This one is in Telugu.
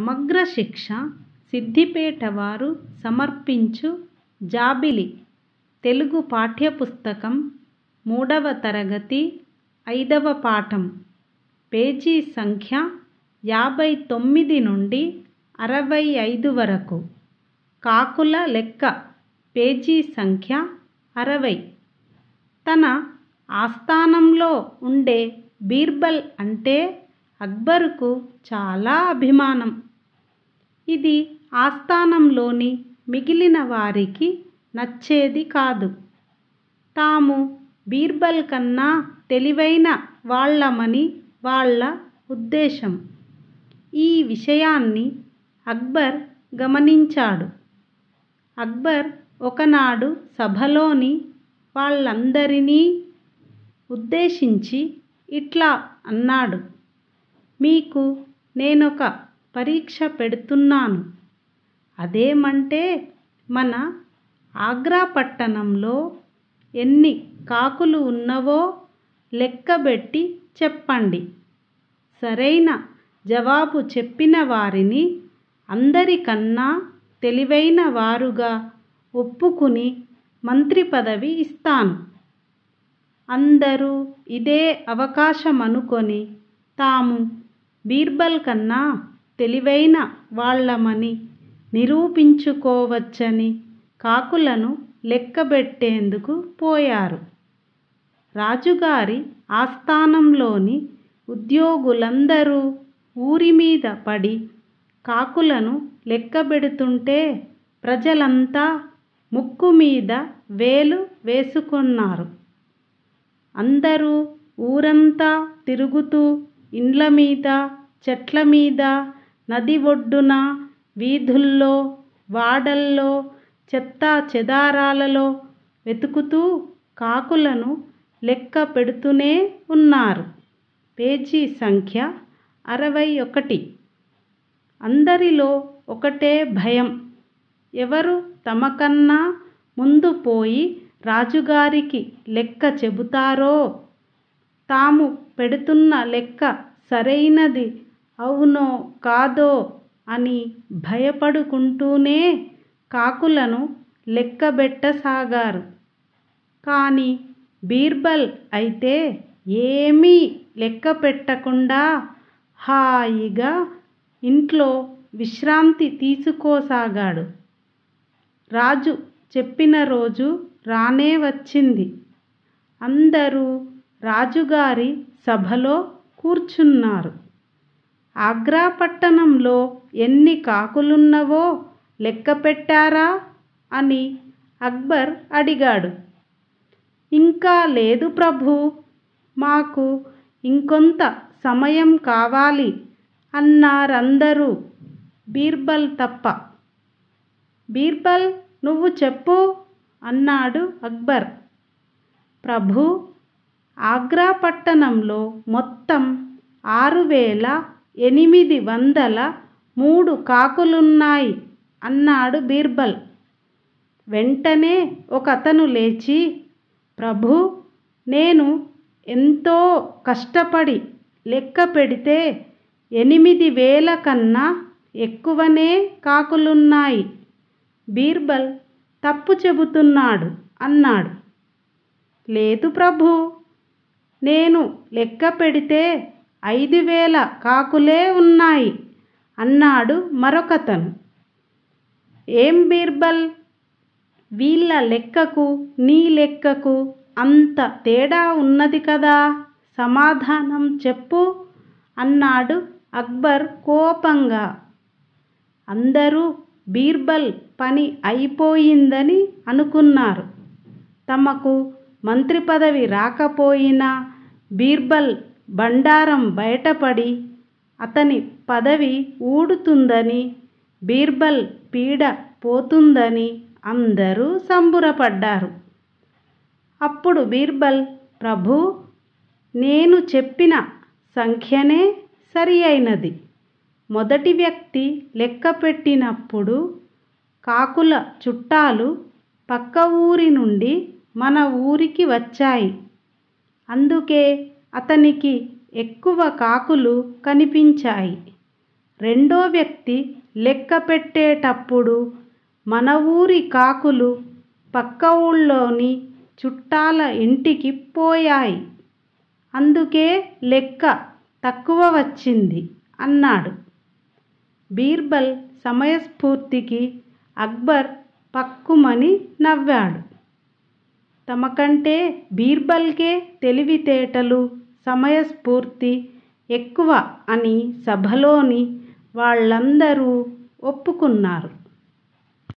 సమగ్ర శిక్ష సిద్దిపేట వారు సమర్పించు జాబిలి తెలుగు పాఠ్యపుస్తకం మూడవ తరగతి ఐదవ పాఠం పేజీ సంఖ్య యాభై తొమ్మిది నుండి అరవై ఐదు వరకు కాకుల లెక్క పేజీ సంఖ్య అరవై తన ఆస్థానంలో ఉండే బీర్బల్ అంటే అక్బరుకు చాలా అభిమానం ఇది ఆస్థానంలోని మిగిలిన వారికి నచ్చేది కాదు తాము బీర్బల్ కన్నా తెలివైన వాళ్ళమని వాళ్ళ ఉద్దేశం ఈ విషయాన్ని అక్బర్ గమనించాడు అక్బర్ ఒకనాడు సభలోని వాళ్ళందరినీ ఉద్దేశించి ఇట్లా అన్నాడు మీకు నేనొక పరీక్ష పెడుతున్నాను అదేమంటే మన ఆగ్రా పట్టణంలో ఎన్ని కాకులు ఉన్నవో లెక్కబెట్టి చెప్పండి సరైన జవాబు చెప్పిన వారిని అందరికన్నా తెలివైన వారుగా ఒప్పుకుని మంత్రి పదవి ఇస్తాను అందరూ ఇదే అవకాశమనుకొని తాము బీర్బల్ కన్నా తెలివైన వాళ్ళమని నిరూపించుకోవచ్చని కాకులను లెక్కబెట్టేందుకు పోయారు రాజుగారి ఆస్థానంలోని ఉద్యోగులందరూ ఊరి మీద పడి కాకులను లెక్కబెడుతుంటే ప్రజలంతా ముక్కు మీద వేలు వేసుకున్నారు అందరూ ఊరంతా తిరుగుతూ ఇండ్ల మీద చెట్ల మీద నది ఒడ్డున వీధుల్లో వాడల్లో చెత్త చెదారాలలో వెతుకుతూ కాకులను లెక్క పెడుతూనే ఉన్నారు పేజీ సంఖ్య అరవై ఒకటి అందరిలో ఒకటే భయం ఎవరు తమకన్నా ముందు పోయి రాజుగారికి లెక్క చెబుతారో తాము పెడుతున్న లెక్క సరైనది అవునో కాదో అని భయపడుకుంటూనే కాకులను లెక్కబెట్టసాగారు కానీ బీర్బల్ అయితే ఏమీ లెక్కపెట్టకుండా హాయిగా ఇంట్లో విశ్రాంతి తీసుకోసాగాడు రాజు చెప్పిన రోజు రానే వచ్చింది అందరూ రాజుగారి సభలో కూర్చున్నారు ఆగ్రా పట్టణంలో ఎన్ని కాకులున్నవో లెక్కపెట్టారా అని అక్బర్ అడిగాడు ఇంకా లేదు ప్రభు మాకు ఇంకొంత సమయం కావాలి అన్నారందరూ బీర్బల్ తప్ప బీర్బల్ నువ్వు చెప్పు అన్నాడు అక్బర్ ప్రభు ఆగ్రా పట్టణంలో మొత్తం ఆరు వేల ఎనిమిది వందల మూడు కాకులున్నాయి అన్నాడు బీర్బల్ వెంటనే ఒకతను లేచి ప్రభు నేను ఎంతో కష్టపడి లెక్క పెడితే ఎనిమిది వేల కన్నా ఎక్కువనే కాకులున్నాయి బీర్బల్ తప్పు చెబుతున్నాడు అన్నాడు లేదు ప్రభు నేను లెక్క పెడితే ఐదు వేల కాకులే ఉన్నాయి అన్నాడు మరొకతను ఏం బీర్బల్ వీళ్ళ లెక్కకు నీ లెక్కకు అంత తేడా ఉన్నది కదా సమాధానం చెప్పు అన్నాడు అక్బర్ కోపంగా అందరూ బీర్బల్ పని అయిపోయిందని అనుకున్నారు తమకు మంత్రి పదవి రాకపోయినా బీర్బల్ బండారం బయటపడి అతని పదవి ఊడుతుందని బీర్బల్ పీడ పోతుందని అందరూ సంబురపడ్డారు అప్పుడు బీర్బల్ ప్రభు నేను చెప్పిన సంఖ్యనే సరి అయినది మొదటి వ్యక్తి లెక్క పెట్టినప్పుడు కాకుల చుట్టాలు పక్క ఊరి నుండి మన ఊరికి వచ్చాయి అందుకే అతనికి ఎక్కువ కాకులు కనిపించాయి రెండో వ్యక్తి లెక్క పెట్టేటప్పుడు మన ఊరి కాకులు పక్క ఊళ్ళోని చుట్టాల ఇంటికి పోయాయి అందుకే లెక్క తక్కువ వచ్చింది అన్నాడు బీర్బల్ సమయస్ఫూర్తికి అక్బర్ పక్కుమని నవ్వాడు తమకంటే బీర్బల్కే తెలివితేటలు సమయస్ఫూర్తి ఎక్కువ అని సభలోని వాళ్ళందరూ ఒప్పుకున్నారు